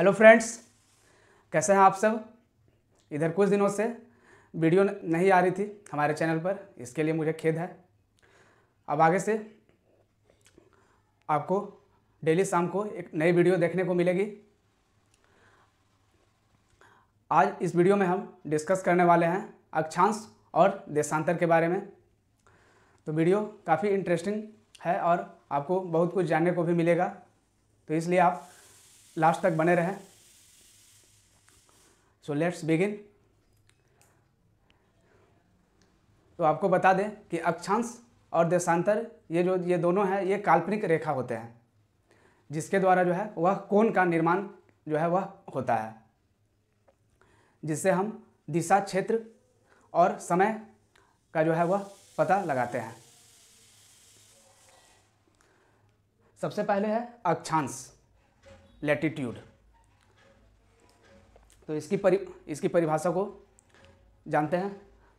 hello friends कैसे हैं आप सब इधर कुछ दिनों से वीडियो नहीं आ रही थी हमारे चैनल पर इसके लिए मुझे खेद है अब आगे से आपको डेली शाम को एक नई वीडियो देखने को मिलेगी आज इस वीडियो में हम डिस्कस करने वाले हैं अक्षांश और देशांतर के बारे में तो वीडियो काफ़ी इंटरेस्टिंग है और आपको बहुत कुछ जानने को भी मिलेगा तो इसलिए आप लास्ट तक बने रहें सो लेट्स बिगिन तो आपको बता दें कि अक्षांश और देशांतर ये जो ये दोनों हैं ये काल्पनिक रेखा होते हैं जिसके द्वारा जो है वह कोण का निर्माण जो है वह होता है जिससे हम दिशा क्षेत्र और समय का जो है वह पता लगाते हैं सबसे पहले है अक्षांश लेटीट्यूड तो इसकी परि इसकी परिभाषा को जानते हैं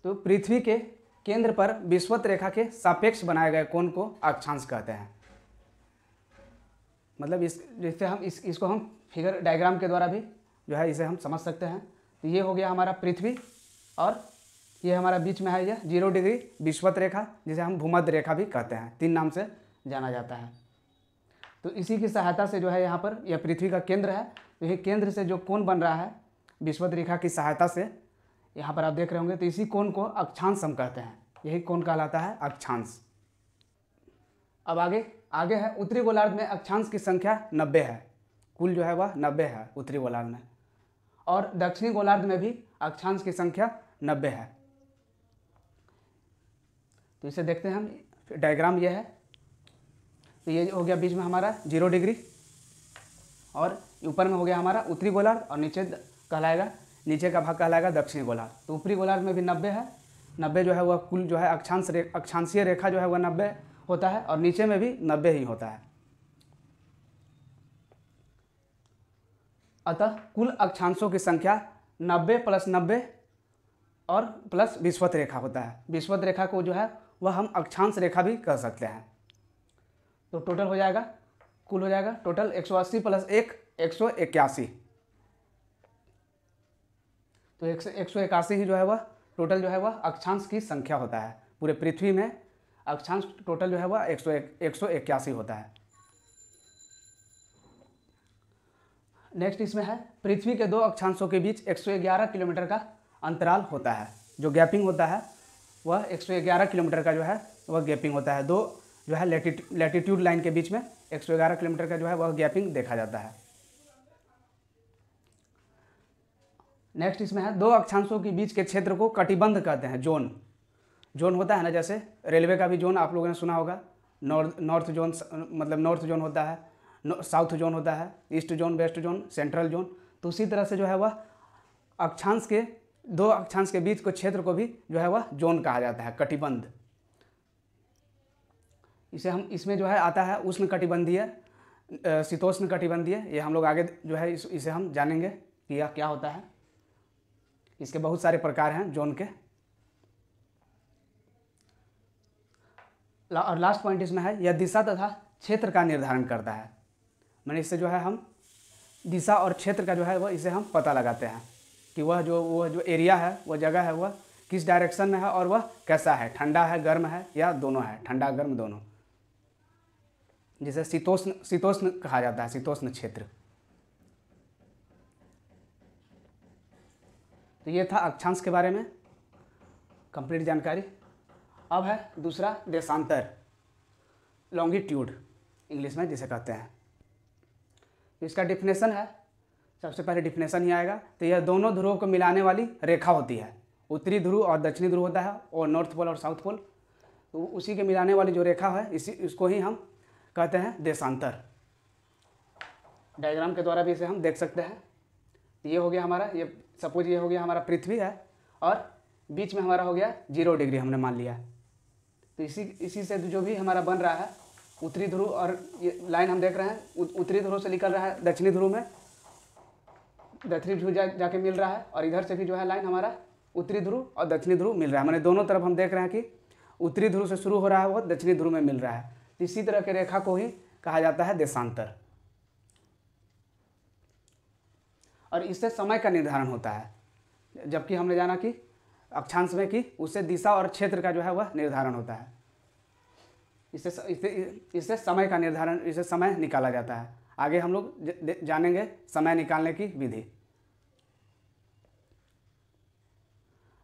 तो पृथ्वी के केंद्र पर विश्वत रेखा के सापेक्ष बनाए गए कोण को अक्षांश कहते हैं मतलब इस जैसे हम इस इसको हम फिगर डायग्राम के द्वारा भी जो है इसे हम समझ सकते हैं तो ये हो गया हमारा पृथ्वी और ये हमारा बीच में है यह जीरो डिग्री विश्वत रेखा जिसे हम भूमध्य रेखा भी कहते हैं तीन नाम से जाना जाता है तो इसी की सहायता से जो है यहाँ पर यह पृथ्वी का केंद्र है तो यही केंद्र से जो कोण बन रहा है विश्वत रेखा की सहायता से यहाँ पर आप देख रहे होंगे तो इसी कोण को अक्षांश हम कहते हैं यही कोण कहलाता है अक्षांश अब आगे आगे है उत्तरी गोलार्ध में अक्षांश की संख्या नब्बे है कुल जो है वह नब्बे है उत्तरी गोलार्ध में और दक्षिणी गोलार्ध में भी अक्षांश की संख्या नब्बे है तो इसे देखते हैं हम डायग्राम यह है तो ये हो गया बीच में हमारा जीरो डिग्री और ऊपर में हो गया हमारा उत्तरी गोलार्ध और नीचे कहलाएगा नीचे का भाग कहलाएगा दक्षिणी गोलार्ध तो ऊपरी गोलार्ध में भी नब्बे है नब्बे जो है वह कुल जो है अक्षांश रे, अक्षांशीय रेखा जो है वह नब्बे होता है और नीचे में भी नब्बे ही होता है अतः कुल अक्षांशों की संख्या नब्बे प्लस नब्बे और प्लस विश्वत रेखा होता है विश्वत रेखा को जो है वह हम अक्षांश रेखा भी कह सकते हैं तो टोटल हो जाएगा कुल हो जाएगा टोटल एक सौ अस्सी प्लस एक एक सौ इक्यासी तो एक एक सौ इक्यासी ही जो है वह टोटल जो है वह अक्षांश की संख्या होता है पूरे पृथ्वी में अक्षांश टोटल जो है वह एक सौ एक सौ इक्यासी होता है नेक्स्ट इसमें है पृथ्वी के दो अक्षांशों के बीच 111 किलोमीटर का अंतराल होता है जो गैपिंग होता है वह 111 किलोमीटर का जो है वह गैपिंग होता है दो जो है लेटीट्यूड लाइन के बीच में एक किलोमीटर का जो है वह गैपिंग देखा जाता है नेक्स्ट इसमें है दो अक्षांशों के बीच के क्षेत्र को कटिबंध कहते हैं जोन जोन होता है ना जैसे रेलवे का भी जोन आप लोगों ने सुना होगा नॉर्थ नॉर्थ जोन मतलब नॉर्थ जोन होता है साउथ जोन होता है east zone west zone central zone तो उसी तरह से जो है वह अक्षांश के दो अक्षांश के बीच को क्षेत्र को भी जो है वह जोन कहा जाता है कटिबंध इसे हम इसमें जो है आता है उष्ण कटिबंधीय शीतोष्ण कटिबंधीय ये हम लोग आगे जो है इस, इसे हम जानेंगे कि यह क्या होता है इसके बहुत सारे प्रकार हैं जोन के ला, और लास्ट पॉइंट इसमें है यह दिशा तथा क्षेत्र का निर्धारण करता है मैंने इससे जो है हम दिशा और क्षेत्र का जो है वह इसे हम पता लगाते हैं कि वह जो वह जो एरिया है वह जगह है वह किस डायरेक्शन में है और वह कैसा है ठंडा है गर्म है या दोनों है ठंडा गर्म दोनों जिसे शीतोष्ण शीतोष्ण कहा जाता है शीतोष्ण क्षेत्र तो ये था अक्षांश के बारे में कंप्लीट जानकारी अब है दूसरा देशांतर लॉन्गिट्यूड इंग्लिश में जिसे कहते हैं तो इसका डिफिनेशन है सबसे पहले डिफिनेशन ही आएगा तो यह दोनों ध्रुवों को मिलाने वाली रेखा होती है उत्तरी ध्रुव और दक्षिणी ध्रुव होता है और नॉर्थ पोल और साउथ पोल तो उसी के मिलाने वाली जो रेखा है इसी इसको ही हम कहते हैं देशांतर डायग्राम के द्वारा भी इसे हम देख सकते हैं ये हो गया हमारा ये सपोज ये हो गया हमारा पृथ्वी है और बीच में हमारा हो गया जीरो डिग्री हमने मान लिया तो इसी इसी से जो भी हमारा बन रहा है उत्तरी ध्रुव और ये लाइन हम देख रहे हैं उत्तरी ध्रुव से निकल रहा है दक्षिणी ध्रुव में दक्षिणी ध्रुव जा जाके मिल रहा है और इधर से भी जो है लाइन हमारा उत्तरी ध्रुव और दक्षिणी ध्रुव मिल रहा है मैंने दोनों तरफ हम देख रहे हैं कि उत्तरी ध्रुव से शुरू हो रहा है वो दक्षिणी ध्रुव में मिल रहा है तो इसी तरह के रेखा को ही कहा जाता है देशांतर और इससे समय का निर्धारण होता है जबकि हमने जाना कि अक्षांश में कि उससे दिशा और क्षेत्र का जो है वह निर्धारण होता है इससे इससे इससे समय का निर्धारण इससे समय निकाला जाता है आगे हम लोग जानेंगे समय निकालने की विधि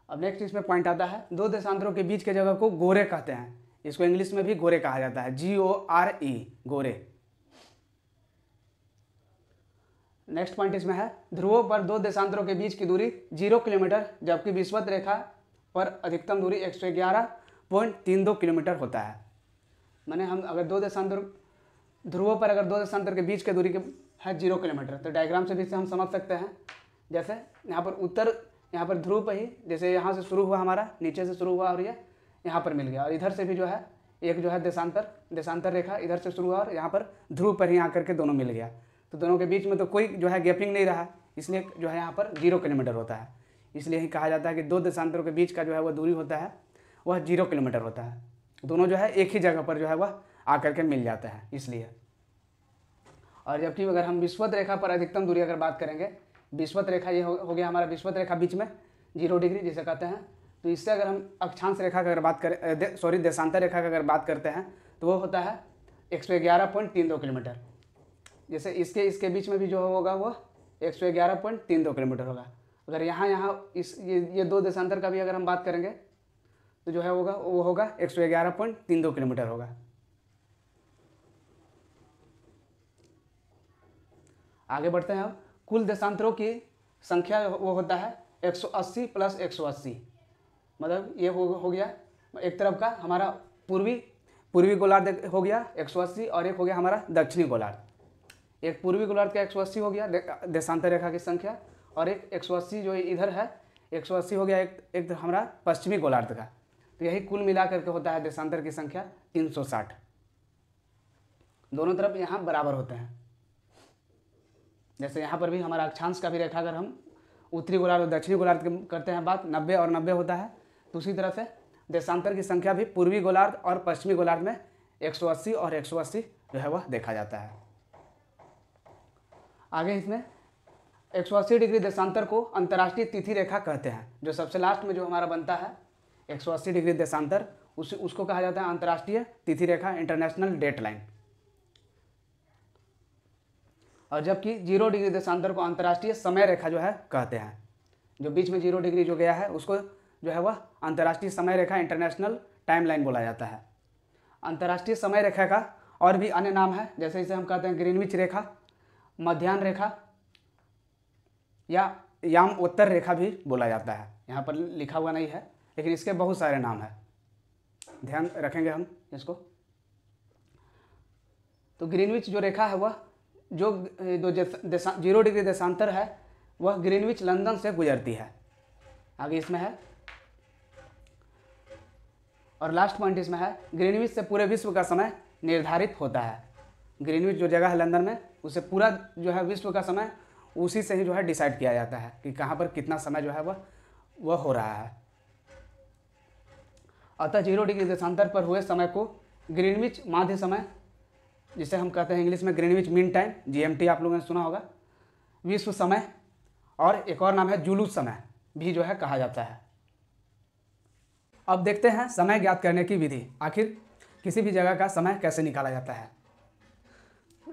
अब नेक्स्ट इसमें पॉइंट आता है दो देशांतरों के बीच के जगह को गोरे कहते हैं इसको इंग्लिश में भी गोरे कहा जाता है जी ओ आर ई गोरे नेक्स्ट पॉइंट इसमें है ध्रुवों पर दो देशांतरों के बीच की दूरी जीरो किलोमीटर जबकि विश्वत रेखा पर अधिकतम दूरी एक सौ ग्यारह पॉइंट तीन दो किलोमीटर होता है मैंने हम अगर दो देशांतर ध्रुवों पर अगर दो देशांतर के बीच की दूरी के है जीरो किलोमीटर तो डायग्राम से भी इसे हम समझ सकते हैं जैसे यहाँ पर उत्तर यहाँ पर ध्रुव पर ही जैसे यहाँ से शुरू हुआ हमारा नीचे से शुरू हुआ और यह यहाँ पर मिल गया और इधर से भी जो है एक जो है देशांतर देशांतर रेखा इधर से शुरू हुआ और यहाँ पर ध्रुव पर ही आकर के दोनों मिल गया तो दोनों के बीच में तो कोई जो है गैपिंग नहीं रहा इसलिए जो है यहाँ पर जीरो किलोमीटर होता है इसलिए ही कहा जाता है कि दो देशांतरों के बीच का जो है वह दूरी होता है वह जीरो किलोमीटर होता है दोनों जो है एक ही जगह पर जो है वह आकर के मिल जाता है इसलिए और जबकि अगर हम विश्वत रेखा पर अधिकतम दूरी अगर बात करेंगे विश्वत रेखा ये हो, हो गया हमारा विश्वत रेखा बीच में जीरो डिग्री जिसे कहते हैं तो इससे अगर हम अक्षांश रेखा का अगर बात करें दे, सॉरी देशांतर रेखा का अगर बात करते हैं तो वो होता है एक सौ ग्यारह पॉइंट तीन दो किलोमीटर जैसे इसके इसके बीच में भी जो होगा वो एक सौ ग्यारह पॉइंट तीन दो किलोमीटर होगा अगर यहाँ यहाँ इस ये ये दो देशांतर का भी अगर हम बात करेंगे तो जो है होगा वो होगा एक सौ ग्यारह पॉइंट तीन दो किलोमीटर होगा आगे बढ़ते हैं अब कुल देशांतरों की संख्या वो होता है एक सौ अस्सी प्लस एक सौ अस्सी मतलब ये हो, हो गया एक तरफ का हमारा पूर्वी पूर्वी गोलार्ध हो गया अस्सी और एक हो गया हमारा दक्षिणी गोलार्ध एक पूर्वी गोलार्ध का अस्सी हो गया देशांतर रेखा की संख्या और एक अस्सी जो इधर है अस्सी हो गया एक एक हमारा पश्चिमी गोलार्ध का तो यही कुल मिला करके होता है देशांतर की संख्या 360 दोनों तरफ यहाँ बराबर होते हैं जैसे यहाँ पर भी हमारा अक्षांश का भी रेखा अगर हम उत्तरी गोलार्ध और दक्षिणी गोलार्ध करते हैं बात नब्बे और नब्बे होता है उसी तरह से देशांतर की संख्या भी पूर्वी गोलार्ध और पश्चिमी गोलार्ध में 180 और 180 जो है वह देखा जाता है आगे इसमें 180 डिग्री देशांतर को अंतर्राष्ट्रीय तिथि रेखा कहते हैं जो सबसे लास्ट में जो हमारा बनता है 180 डिग्री देशांतर उस उसको कहा जाता है अंतर्राष्ट्रीय तिथि रेखा इंटरनेशनल डेट लाइन और जबकि जीरो डिग्री देशांतर को अंतर्राष्ट्रीय समय रेखा जो है कहते हैं जो बीच में जीरो डिग्री जो गया है उसको जो है वह अंतर्राष्ट्रीय समय रेखा इंटरनेशनल टाइमलाइन बोला जाता है अंतर्राष्ट्रीय समय रेखा का और भी अन्य नाम है जैसे इसे हम कहते हैं ग्रीनविच रेखा मध्यान्ह रेखा या याम उत्तर रेखा भी बोला जाता है यहाँ पर लिखा हुआ नहीं है लेकिन इसके बहुत सारे नाम हैं ध्यान रखेंगे हम इसको तो ग्रीनविच जो रेखा है वह जो जो जीरो डिग्री देशांतर है वह ग्रीनविच लंदन से गुजरती है आगे इसमें है और लास्ट पॉइंट इसमें है ग्रीनविच से पूरे विश्व का समय निर्धारित होता है ग्रीनविच जो जगह है लंदन में उसे पूरा जो है विश्व का समय उसी से ही जो है डिसाइड किया जाता है कि कहाँ पर कितना समय जो है वह वह हो रहा है अतः जीरो डिग्री देशांतर पर हुए समय को ग्रीनविच माध्य समय जिसे हम कहते हैं इंग्लिश में ग्रीनविच मिन टाइम जीएमटी आप लोगों ने सुना होगा विश्व समय और एक और नाम है जुलूस समय भी जो है कहा जाता है अब देखते हैं समय ज्ञात करने की विधि आखिर किसी भी जगह का समय कैसे निकाला जाता है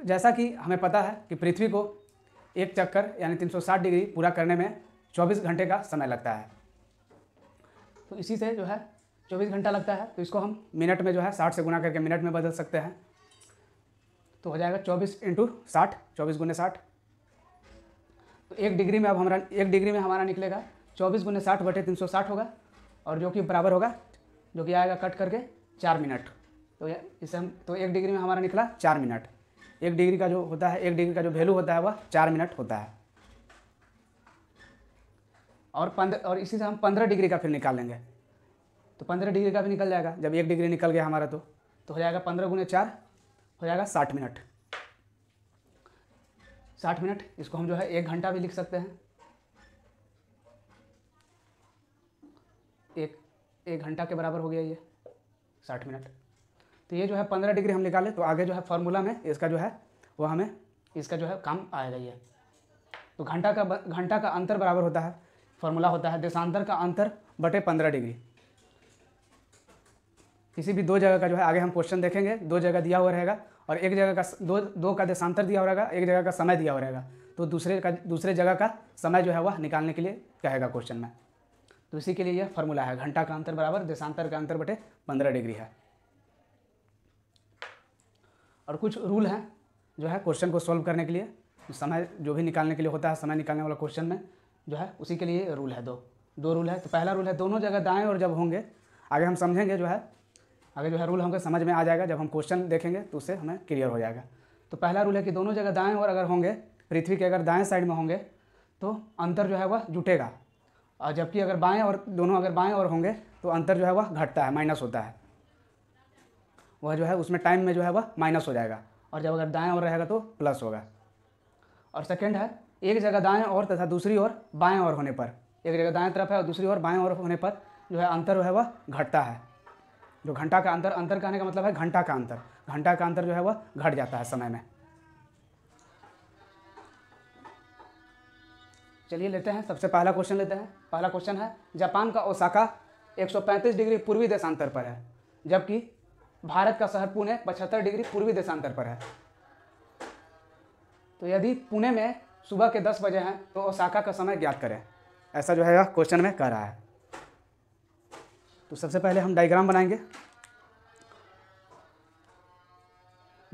जैसा कि हमें पता है कि पृथ्वी को एक चक्कर यानी 360 डिग्री पूरा करने में 24 घंटे का समय लगता है तो इसी से जो है 24 घंटा लगता है तो इसको हम मिनट में जो है 60 से गुना करके मिनट में बदल सकते हैं तो हो जाएगा 24 इंटू साठ चौबीस गुने साठ तो एक डिग्री में अब हमारा एक डिग्री में हमारा निकलेगा चौबीस गुने साठ बटे तीन होगा और जो कि बराबर होगा जो कि आएगा कट करके चार मिनट तो इसे हम तो एक डिग्री में हमारा निकला चार मिनट एक डिग्री का जो होता है एक डिग्री का जो वैल्यू होता है वह चार मिनट होता है और पंद्रह और इसी से हम पंद्रह डिग्री का फिर निकालेंगे तो पंद्रह डिग्री का भी निकल जाएगा जब एक डिग्री निकल गया हमारा तो तो हो जाएगा पंद्रह गुने चार हो जाएगा साठ मिनट साठ मिनट इसको हम जो है एक घंटा भी लिख सकते हैं एक घंटा के बराबर हो गया ये साठ मिनट तो ये जो है पंद्रह डिग्री हम निकाले तो आगे जो है फार्मूला में इसका जो है वो हमें इसका जो है काम आएगा ये तो घंटा का घंटा का अंतर बराबर होता है फार्मूला होता है देशांतर का अंतर बटे पंद्रह डिग्री किसी भी दो जगह का जो है आगे हम क्वेश्चन देखेंगे दो जगह दिया हुआ रहेगा और एक जगह का दो दो का देशांतर दिया हुआ रहेगा एक जगह का समय दिया हुआ रहेगा तो दूसरे का दूसरे जगह का समय जो है वह निकालने के लिए कहेगा क्वेश्चन में तो इसी के लिए यह फॉर्मूला है घंटा का अंतर बराबर देशांतर का अंतर बटे पंद्रह डिग्री है और कुछ रूल हैं जो है क्वेश्चन को सॉल्व करने के लिए समय जो भी निकालने के लिए होता है समय निकालने वाला क्वेश्चन में जो है उसी के लिए रूल है दो दो रूल है तो पहला रूल है दोनों जगह दाएं और जब होंगे आगे हम समझेंगे जो है आगे जो है रूल हमको समझ में आ जाएगा जब हम क्वेश्चन देखेंगे तो उससे हमें क्लियर हो जाएगा तो पहला रूल है कि दोनों जगह दाएँ और अगर होंगे पृथ्वी के अगर दाएँ साइड में होंगे तो अंतर जो है वह जुटेगा और जबकि अगर बाएँ और दोनों अगर बाएँ और होंगे तो अंतर जो है वह घटता है माइनस होता है वह जो है उसमें टाइम में जो है वह माइनस हो जाएगा और जब अगर दाएँ और रहेगा तो प्लस होगा और सेकेंड है एक जगह दाएँ और तथा दूसरी ओर बाएँ और होने पर एक जगह दाएँ तरफ है और दूसरी ओर बाएँ और होने पर जो है अंतर जो है वह घटता है जो घंटा का अंतर अंतर कहने का मतलब है घंटा का अंतर घंटा का अंतर जो है वह घट जाता है समय में चलिए लेते हैं सबसे पहला क्वेश्चन लेते हैं पहला क्वेश्चन है जापान का ओसाका 135 डिग्री पूर्वी देशांतर पर है जबकि भारत का शहर पुणे 75 डिग्री पूर्वी देशांतर पर है तो यदि पुणे में सुबह के 10 बजे हैं तो ओसाका का समय ज्ञात करें ऐसा जो है क्वेश्चन में कह रहा है तो सबसे पहले हम डाइग्राम बनाएंगे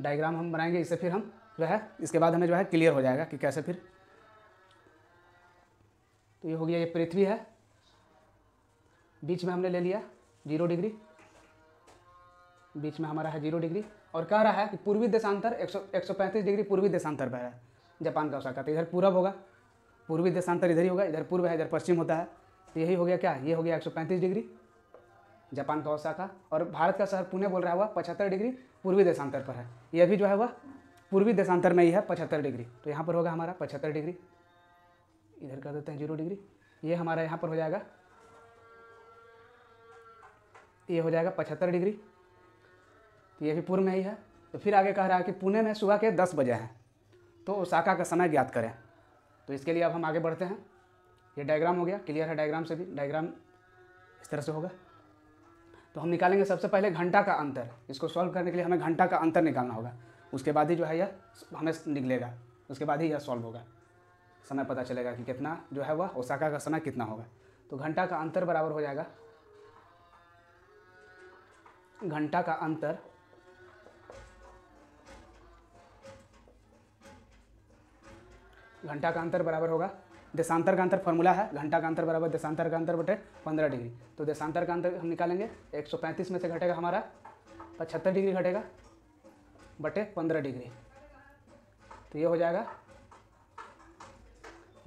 डाइग्राम हम बनाएंगे इससे फिर हम जो है इसके बाद हमें जो है क्लियर हो जाएगा कि कैसे फिर तो ये हो गया ये पृथ्वी है बीच में हमने ले लिया जीरो डिग्री बीच में हमारा है जीरो डिग्री और कह रहा है कि पूर्वी देशांतर एक सौ डिग्री पूर्वी देशांतर पर है जापान का ओसाका तो इधर पूरब होगा पूर्वी देशांतर इधर ही होगा इधर पूर्व है इधर पश्चिम होता है तो यही हो गया क्या ये हो गया 135 डिग्री जापान का ओसाका और भारत का शहर पुणे बोल रहा हुआ पचहत्तर डिग्री पूर्वी देशांतर पर है यह भी जो है वह पूर्वी देशांतर में ही है पचहत्तर डिग्री तो यहाँ पर होगा हमारा पचहत्तर डिग्री इधर कर देते हैं जीरो डिग्री ये हमारा यहाँ पर हो जाएगा ये हो जाएगा पचहत्तर डिग्री तो ये भी पूर्व में ही है तो फिर आगे कह रहा है कि पुणे में सुबह के दस बजे हैं तो ओसाका का समय ज्ञात करें तो इसके लिए अब हम आगे बढ़ते हैं ये डायग्राम हो गया क्लियर है डायग्राम से भी डायग्राम इस तरह से होगा तो हम निकालेंगे सबसे पहले घंटा का अंतर इसको सॉल्व करने के लिए हमें घंटा का अंतर निकालना होगा उसके बाद ही जो है यह हमें निकलेगा उसके बाद ही यह सॉल्व होगा समय पता चलेगा कि कितना जो है वह ओसाका का समय कितना होगा तो घंटा का अंतर बराबर हो जाएगा घंटा का अंतर घंटा का अंतर बराबर होगा देशांतर का अंतर फॉर्मूला है घंटा का अंतर बराबर देशांतर का अंतर बटे पंद्रह डिग्री तो देशांतर का अंतर हम निकालेंगे 135 में से घटेगा हमारा पचहत्तर डिग्री घटेगा बटे पंद्रह डिग्री तो ये हो जाएगा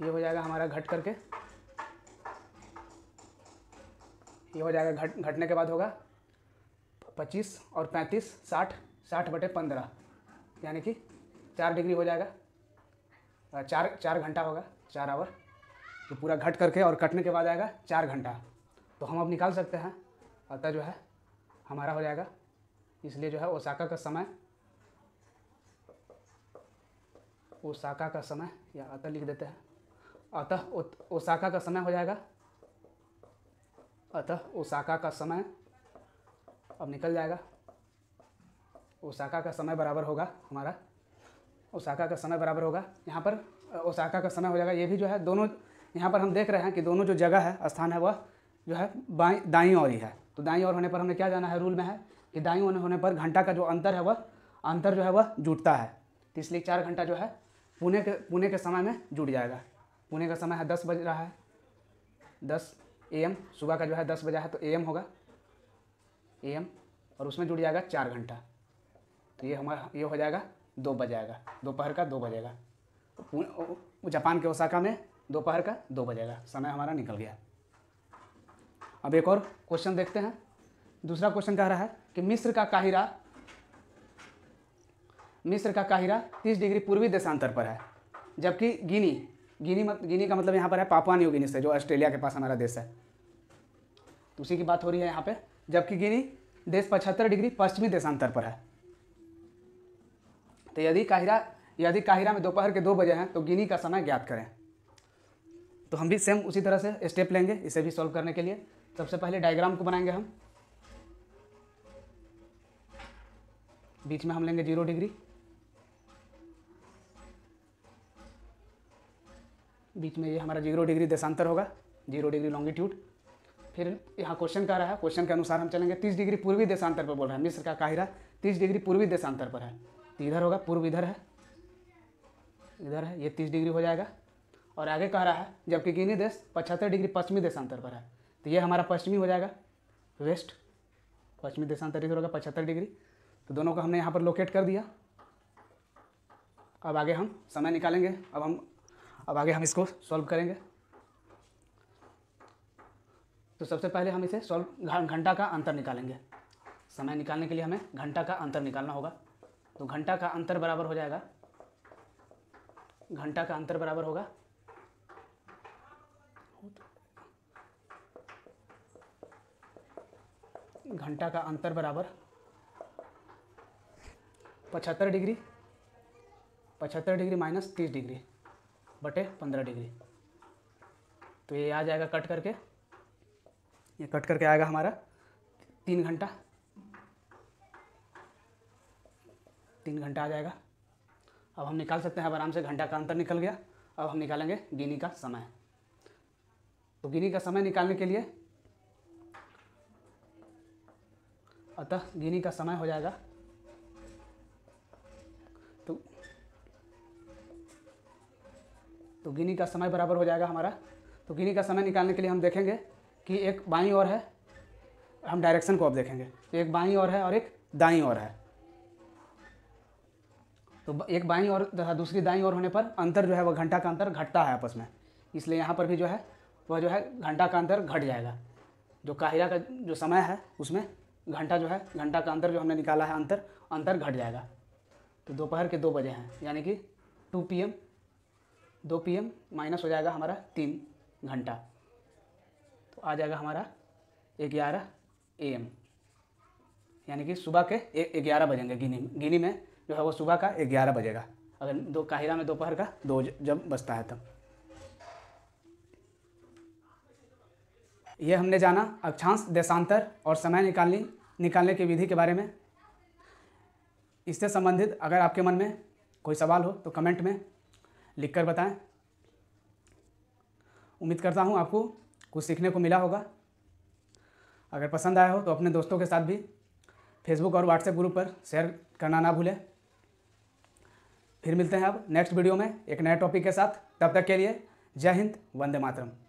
ये हो जाएगा हमारा घट करके ये हो जाएगा घट घटने के बाद होगा पच्चीस और पैंतीस साठ साठ बटे पंद्रह यानी कि चार डिग्री हो जाएगा चार चार घंटा होगा चार आवर ये पूरा घट करके और कटने के बाद आएगा चार घंटा तो हम अब निकाल सकते हैं अतः जो है हमारा हो जाएगा इसलिए जो है ओसाका का समय ओसाका का समय या अतः लिख देते हैं अतः ओसाका का समय हो जाएगा अतः ओसाका का समय अब निकल जाएगा ओसाका का समय बराबर होगा हमारा ओसाका का समय बराबर होगा यहाँ पर ओसाका का समय हो जाएगा ये भी जो है दोनों यहाँ पर हम देख रहे हैं कि दोनों जो जगह है स्थान है वह जो है बाई दाई और ही है तो दाई और होने पर हमने क्या जाना है रूल में है कि दाई और होने पर घंटा का जो अंतर है वह अंतर जो है वह जुटता है तो इसलिए चार घंटा जो है पुणे के पुणे के समय में जुट जाएगा पुणे का समय है दस बज रहा है दस ए एम सुबह का जो है दस बजा है तो ए एम होगा ए एम और उसमें जुड़ जाएगा चार घंटा तो ये हमारा ये हो जाएगा दो बजाएगा दोपहर का दो बजेगा तो जापान के ओसाका में दोपहर का दो बजेगा समय हमारा निकल गया अब एक और क्वेश्चन देखते हैं दूसरा क्वेश्चन कह रहा है कि मिस्र का काहिरा मिस्र का काहिरा 30 डिग्री पूर्वी देशांतर पर है जबकि गिनी गिनी मत गिनी का मतलब यहाँ पर है पापुआ न्यू गिनी से जो ऑस्ट्रेलिया के पास हमारा देश है तो उसी की बात हो रही है यहाँ पे जबकि गिनी देश पचहत्तर डिग्री पश्चिमी देशांतर पर है तो यदि काहिरा यदि काहिरा में दोपहर के दो बजे हैं तो गिनी का समय ज्ञात करें तो हम भी सेम उसी तरह से स्टेप लेंगे इसे भी सॉल्व करने के लिए सबसे पहले डायग्राम को बनाएंगे हम बीच में हम लेंगे जीरो डिग्री बीच में ये हमारा जीरो डिग्री देशांतर होगा जीरो डिग्री लॉन्गिट्यूड फिर यहाँ क्वेश्चन कह रहा है क्वेश्चन के अनुसार हम चलेंगे तीस डिग्री पूर्वी देशांतर पर बोल रहा है मिस्र का काहिरा तीस डिग्री पूर्वी देशांतर पर है तो इधर होगा पूर्व इधर है इधर है ये तीस डिग्री हो जाएगा और आगे कह रहा है जबकि गिनी देश पचहत्तर डिग्री पश्चिमी देशांतर पर है तो ये हमारा पश्चिमी हो जाएगा वेस्ट पश्चिमी देशांतर इधर होगा पचहत्तर डिग्री तो दोनों को हमने यहाँ पर लोकेट कर दिया अब आगे हम समय निकालेंगे अब हम अब आगे हम इसको सॉल्व करेंगे तो सबसे पहले हम इसे सॉल्व घंटा का अंतर निकालेंगे समय निकालने के लिए हमें घंटा का अंतर निकालना होगा तो घंटा का अंतर बराबर हो जाएगा घंटा का अंतर बराबर होगा घंटा का अंतर बराबर पचहत्तर डिग्री पचहत्तर डिग्री माइनस तीस डिग्री बटे पंद्रह डिग्री तो ये आ जाएगा कट करके ये कट करके आएगा हमारा तीन घंटा तीन घंटा आ जाएगा अब हम निकाल सकते हैं अब आराम से घंटा का अंतर निकल गया अब हम निकालेंगे गिनी का समय तो गिनी का समय निकालने के लिए अतः गिनी का समय हो जाएगा तो गिनी का समय बराबर हो जाएगा हमारा तो गिनी का समय निकालने के लिए हम देखेंगे कि एक बाई और है हम डायरेक्शन को अब देखेंगे तो एक बाई और है और एक दाई और है तो एक बाई और तथा दूसरी दाई और होने पर अंतर जो है वह घंटा का अंतर घटता है आपस में इसलिए यहाँ पर भी जो है वह जो है घंटा का अंतर घट जाएगा जो काहिरा का जो समय है उसमें घंटा जो है घंटा का अंतर जो हमने निकाला है अंतर अंतर घट जाएगा तो दोपहर के दो बजे हैं यानी कि टू पी एम दो पी एम माइनस हो जाएगा हमारा तीन घंटा तो आ जाएगा हमारा ग्यारह ए एम यानी कि सुबह के ग्यारह बजेंगे गिनी गिनी में जो है वो सुबह का ग्यारह बजेगा अगर दो काहिरा में दोपहर का दो जब बसता है तब ये हमने जाना अक्षांश देशांतर और समय निकालने निकालने की विधि के बारे में इससे संबंधित अगर आपके मन में कोई सवाल हो तो कमेंट में लिख कर बताएँ उम्मीद करता हूँ आपको कुछ सीखने को मिला होगा अगर पसंद आया हो तो अपने दोस्तों के साथ भी फेसबुक और व्हाट्सएप ग्रुप पर शेयर करना ना भूलें फिर मिलते हैं अब नेक्स्ट वीडियो में एक नए टॉपिक के साथ तब तक के लिए जय हिंद वंदे मातरम